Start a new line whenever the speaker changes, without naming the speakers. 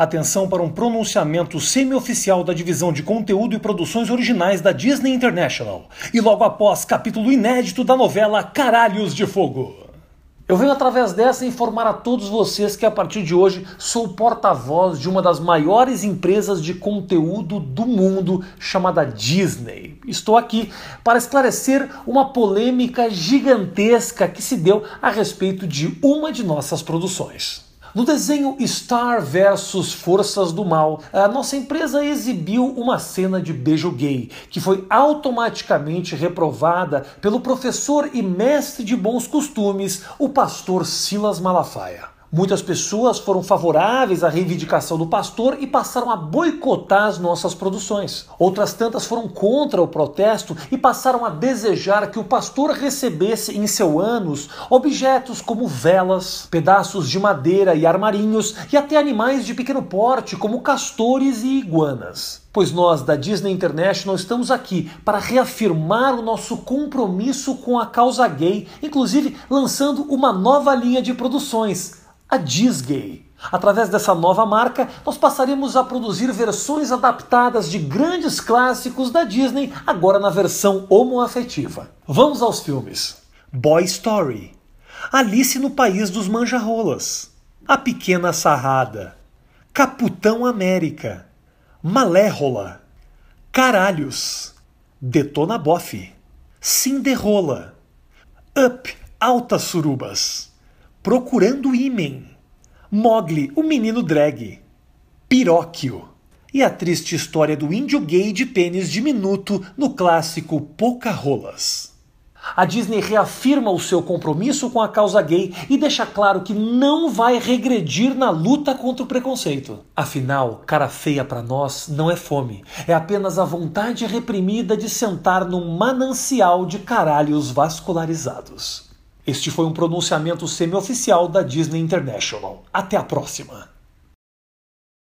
Atenção para um pronunciamento semioficial da divisão de conteúdo e produções originais da Disney International. E logo após, capítulo inédito da novela Caralhos de Fogo. Eu venho através dessa informar a todos vocês que a partir de hoje sou porta-voz de uma das maiores empresas de conteúdo do mundo, chamada Disney. Estou aqui para esclarecer uma polêmica gigantesca que se deu a respeito de uma de nossas produções. No desenho Star versus Forças do Mal, a nossa empresa exibiu uma cena de beijo gay, que foi automaticamente reprovada pelo professor e mestre de bons costumes, o pastor Silas Malafaia. Muitas pessoas foram favoráveis à reivindicação do pastor e passaram a boicotar as nossas produções. Outras tantas foram contra o protesto e passaram a desejar que o pastor recebesse em seu ânus objetos como velas, pedaços de madeira e armarinhos e até animais de pequeno porte como castores e iguanas. Pois nós da Disney International estamos aqui para reafirmar o nosso compromisso com a causa gay, inclusive lançando uma nova linha de produções a Disney. Através dessa nova marca, nós passaremos a produzir versões adaptadas de grandes clássicos da Disney, agora na versão homoafetiva. Vamos aos filmes: Boy Story, Alice no País dos Manjarrolas, A Pequena Sarrada, Caputão América, Malérola, Caralhos, Detona Boff, Cinderrola, Up Altas Surubas. Procurando Imen, Mogli, o menino drag, Piróquio e a triste história do índio gay de pênis diminuto no clássico Pocahontas. A Disney reafirma o seu compromisso com a causa gay e deixa claro que não vai regredir na luta contra o preconceito. Afinal, cara feia para nós não é fome, é apenas a vontade reprimida de sentar num manancial de caralhos vascularizados. Este foi um pronunciamento semioficial da Disney International. Até a próxima!